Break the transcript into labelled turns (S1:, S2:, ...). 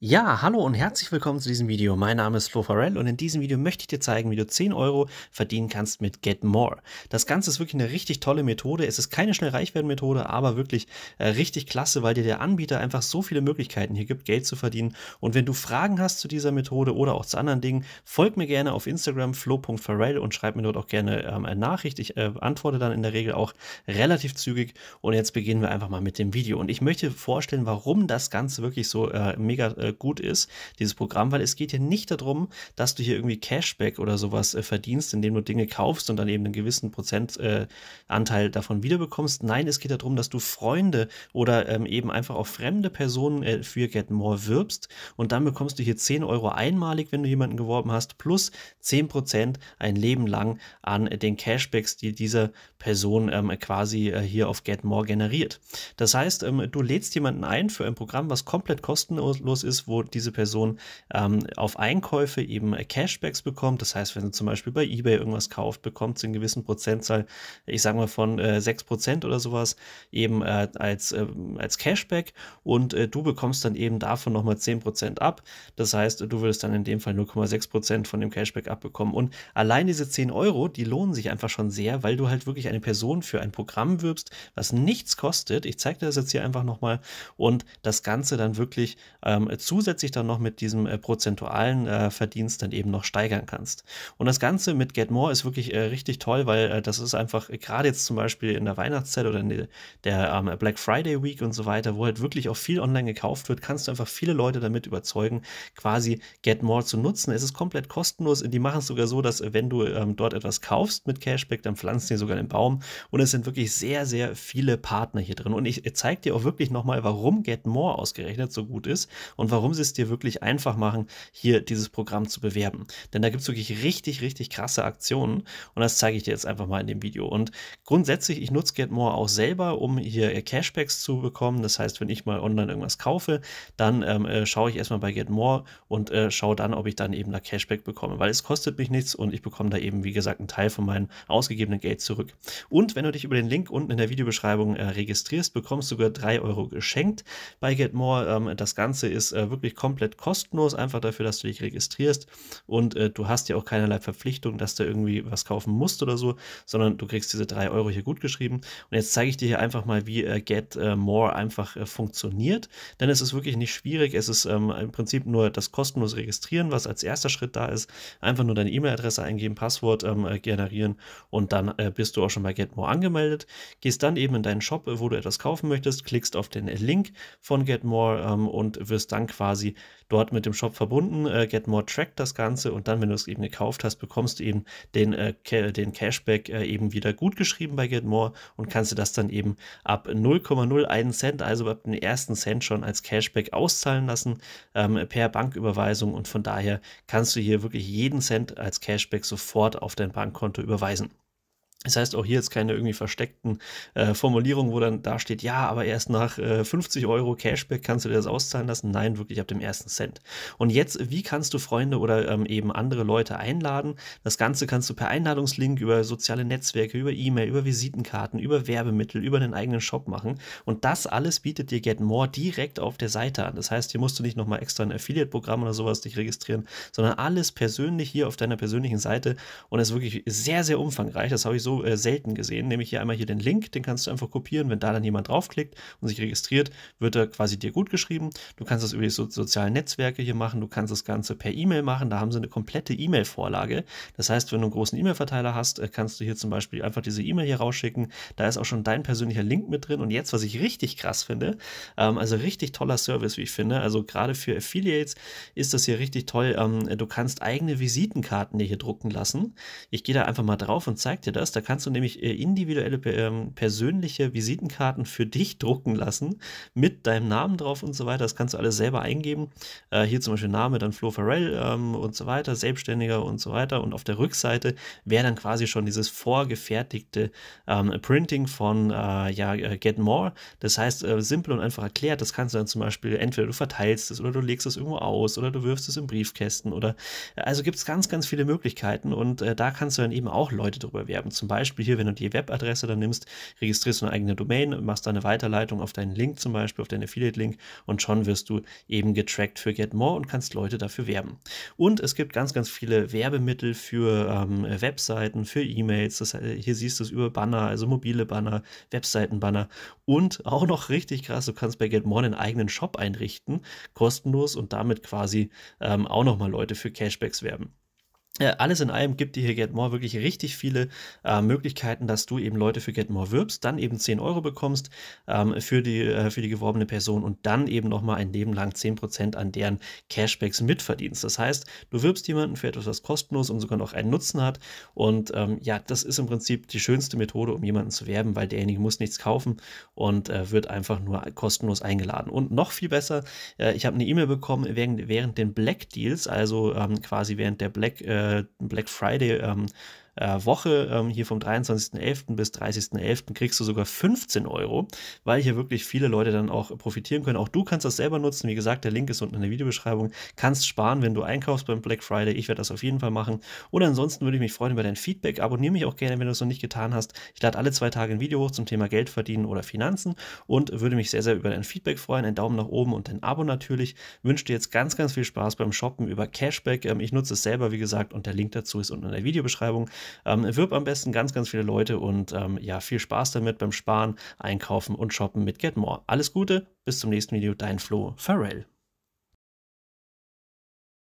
S1: Ja, hallo und herzlich willkommen zu diesem Video. Mein Name ist Flo Farrell und in diesem Video möchte ich dir zeigen, wie du 10 Euro verdienen kannst mit Get More. Das Ganze ist wirklich eine richtig tolle Methode. Es ist keine schnell reich werden Methode, aber wirklich äh, richtig klasse, weil dir der Anbieter einfach so viele Möglichkeiten hier gibt, Geld zu verdienen. Und wenn du Fragen hast zu dieser Methode oder auch zu anderen Dingen, folg mir gerne auf Instagram flo.farrell und schreib mir dort auch gerne ähm, eine Nachricht. Ich äh, antworte dann in der Regel auch relativ zügig. Und jetzt beginnen wir einfach mal mit dem Video. Und ich möchte vorstellen, warum das Ganze wirklich so äh, mega äh, äh, gut ist, dieses Programm, weil es geht hier nicht darum, dass du hier irgendwie Cashback oder sowas äh, verdienst, indem du Dinge kaufst und dann eben einen gewissen Prozentanteil äh, davon wiederbekommst. Nein, es geht darum, dass du Freunde oder ähm, eben einfach auch fremde Personen äh, für Get More wirbst und dann bekommst du hier 10 Euro einmalig, wenn du jemanden geworben hast, plus 10% ein Leben lang an den Cashbacks, die diese Person ähm, quasi äh, hier auf Get More generiert. Das heißt, ähm, du lädst jemanden ein für ein Programm, was komplett kostenlos ist, ist, wo diese Person ähm, auf Einkäufe eben äh, Cashbacks bekommt. Das heißt, wenn sie zum Beispiel bei eBay irgendwas kauft, bekommt sie einen gewissen Prozentzahl, ich sage mal von äh, 6% oder sowas, eben äh, als, äh, als Cashback und äh, du bekommst dann eben davon nochmal 10% ab. Das heißt, du würdest dann in dem Fall 0,6% von dem Cashback abbekommen. Und allein diese 10 Euro, die lohnen sich einfach schon sehr, weil du halt wirklich eine Person für ein Programm wirbst, was nichts kostet. Ich zeige dir das jetzt hier einfach nochmal und das Ganze dann wirklich ähm, zusätzlich dann noch mit diesem äh, prozentualen äh, Verdienst dann eben noch steigern kannst. Und das Ganze mit Get More ist wirklich äh, richtig toll, weil äh, das ist einfach äh, gerade jetzt zum Beispiel in der Weihnachtszeit oder in der, der ähm, Black Friday Week und so weiter, wo halt wirklich auch viel online gekauft wird, kannst du einfach viele Leute damit überzeugen, quasi Get More zu nutzen. Es ist komplett kostenlos. Die machen es sogar so, dass wenn du ähm, dort etwas kaufst mit Cashback, dann pflanzen die sogar den Baum. Und es sind wirklich sehr, sehr viele Partner hier drin. Und ich zeige dir auch wirklich nochmal, warum Get More ausgerechnet so gut ist und warum warum sie es dir wirklich einfach machen, hier dieses Programm zu bewerben. Denn da gibt es wirklich richtig, richtig krasse Aktionen und das zeige ich dir jetzt einfach mal in dem Video. Und grundsätzlich, ich nutze GetMore auch selber, um hier äh, Cashbacks zu bekommen. Das heißt, wenn ich mal online irgendwas kaufe, dann ähm, äh, schaue ich erstmal bei GetMore und äh, schaue dann, ob ich dann eben da Cashback bekomme, weil es kostet mich nichts und ich bekomme da eben, wie gesagt, einen Teil von meinem ausgegebenen Geld zurück. Und wenn du dich über den Link unten in der Videobeschreibung äh, registrierst, bekommst du sogar 3 Euro geschenkt bei GetMore. Ähm, das Ganze ist äh, da wirklich komplett kostenlos, einfach dafür, dass du dich registrierst und äh, du hast ja auch keinerlei Verpflichtung, dass du irgendwie was kaufen musst oder so, sondern du kriegst diese drei Euro hier gut geschrieben. Und jetzt zeige ich dir hier einfach mal, wie äh, Get äh, More einfach äh, funktioniert, denn es ist wirklich nicht schwierig, es ist ähm, im Prinzip nur das kostenlose Registrieren, was als erster Schritt da ist, einfach nur deine E-Mail-Adresse eingeben, Passwort ähm, äh, generieren und dann äh, bist du auch schon bei Get More angemeldet, gehst dann eben in deinen Shop, wo du etwas kaufen möchtest, klickst auf den Link von Get More ähm, und wirst dann quasi quasi dort mit dem Shop verbunden. Äh, GetMore trackt das Ganze und dann, wenn du es eben gekauft hast, bekommst du eben den, äh, den Cashback äh, eben wieder gut geschrieben bei GetMore und kannst dir das dann eben ab 0,01 Cent, also ab den ersten Cent schon als Cashback auszahlen lassen ähm, per Banküberweisung und von daher kannst du hier wirklich jeden Cent als Cashback sofort auf dein Bankkonto überweisen. Das heißt, auch hier jetzt keine irgendwie versteckten äh, Formulierungen, wo dann da steht, ja, aber erst nach äh, 50 Euro Cashback kannst du dir das auszahlen lassen. Nein, wirklich ab dem ersten Cent. Und jetzt, wie kannst du Freunde oder ähm, eben andere Leute einladen? Das Ganze kannst du per Einladungslink über soziale Netzwerke, über E-Mail, über Visitenkarten, über Werbemittel, über einen eigenen Shop machen. Und das alles bietet dir Get More direkt auf der Seite an. Das heißt, hier musst du nicht nochmal extra ein Affiliate-Programm oder sowas dich registrieren, sondern alles persönlich hier auf deiner persönlichen Seite. Und es ist wirklich sehr, sehr umfangreich. Das habe ich so sowieso äh, selten gesehen. nämlich hier einmal hier den Link, den kannst du einfach kopieren. Wenn da dann jemand draufklickt und sich registriert, wird er quasi dir gut geschrieben. Du kannst das über die so sozialen Netzwerke hier machen, du kannst das Ganze per E-Mail machen. Da haben sie eine komplette E-Mail-Vorlage. Das heißt, wenn du einen großen E-Mail-Verteiler hast, äh, kannst du hier zum Beispiel einfach diese E-Mail hier rausschicken. Da ist auch schon dein persönlicher Link mit drin. Und jetzt, was ich richtig krass finde, ähm, also richtig toller Service, wie ich finde. Also gerade für Affiliates ist das hier richtig toll. Ähm, du kannst eigene Visitenkarten dir hier drucken lassen. Ich gehe da einfach mal drauf und zeige dir das. Da da kannst du nämlich äh, individuelle ähm, persönliche Visitenkarten für dich drucken lassen mit deinem Namen drauf und so weiter. Das kannst du alles selber eingeben. Äh, hier zum Beispiel Name, dann Flo Farrell ähm, und so weiter, Selbstständiger und so weiter. Und auf der Rückseite wäre dann quasi schon dieses vorgefertigte ähm, Printing von äh, ja, Get More. Das heißt, simpel und einfach erklärt. Das kannst du dann zum Beispiel entweder du verteilst es oder du legst es irgendwo aus oder du wirfst es in Briefkästen oder also gibt es ganz, ganz viele Möglichkeiten und da kannst du dann eben auch Leute drüber werben. Zum zum Beispiel hier, wenn du die Webadresse dann nimmst, registrierst du eine eigene Domain, machst da eine Weiterleitung auf deinen Link zum Beispiel, auf deinen Affiliate-Link und schon wirst du eben getrackt für Get More und kannst Leute dafür werben. Und es gibt ganz, ganz viele Werbemittel für ähm, Webseiten, für E-Mails. Das, äh, hier siehst du es über Banner, also mobile Banner, Webseitenbanner und auch noch richtig krass, du kannst bei Get More einen eigenen Shop einrichten, kostenlos und damit quasi ähm, auch nochmal Leute für Cashbacks werben. Äh, alles in allem gibt dir hier Get More wirklich richtig viele äh, Möglichkeiten, dass du eben Leute für Get More wirbst, dann eben 10 Euro bekommst ähm, für, die, äh, für die geworbene Person und dann eben nochmal ein Leben lang 10% an deren Cashbacks mitverdienst. Das heißt, du wirbst jemanden für etwas, was kostenlos und sogar noch einen Nutzen hat. Und ähm, ja, das ist im Prinzip die schönste Methode, um jemanden zu werben, weil derjenige muss nichts kaufen und äh, wird einfach nur kostenlos eingeladen. Und noch viel besser, äh, ich habe eine E-Mail bekommen während, während den Black Deals, also ähm, quasi während der Black. Äh, äh, Black Friday ähm, äh, Woche, ähm, hier vom 23.11. bis 30.11. kriegst du sogar 15 Euro, weil hier wirklich viele Leute dann auch profitieren können. Auch du kannst das selber nutzen. Wie gesagt, der Link ist unten in der Videobeschreibung. Kannst sparen, wenn du einkaufst beim Black Friday. Ich werde das auf jeden Fall machen. Und ansonsten würde ich mich freuen über dein Feedback. Abonniere mich auch gerne, wenn du es noch nicht getan hast. Ich lade alle zwei Tage ein Video hoch zum Thema Geld verdienen oder Finanzen und würde mich sehr, sehr über dein Feedback freuen. Ein Daumen nach oben und ein Abo natürlich. Wünsche dir jetzt ganz, ganz viel Spaß beim Shoppen über Cashback. Ähm, ich nutze es selber, wie gesagt, und der Link dazu ist unten in der Videobeschreibung. Ähm, wirb am besten ganz, ganz viele Leute und ähm, ja, viel Spaß damit beim Sparen, Einkaufen und Shoppen mit Get More. Alles Gute, bis zum nächsten Video, dein Flo Farrell.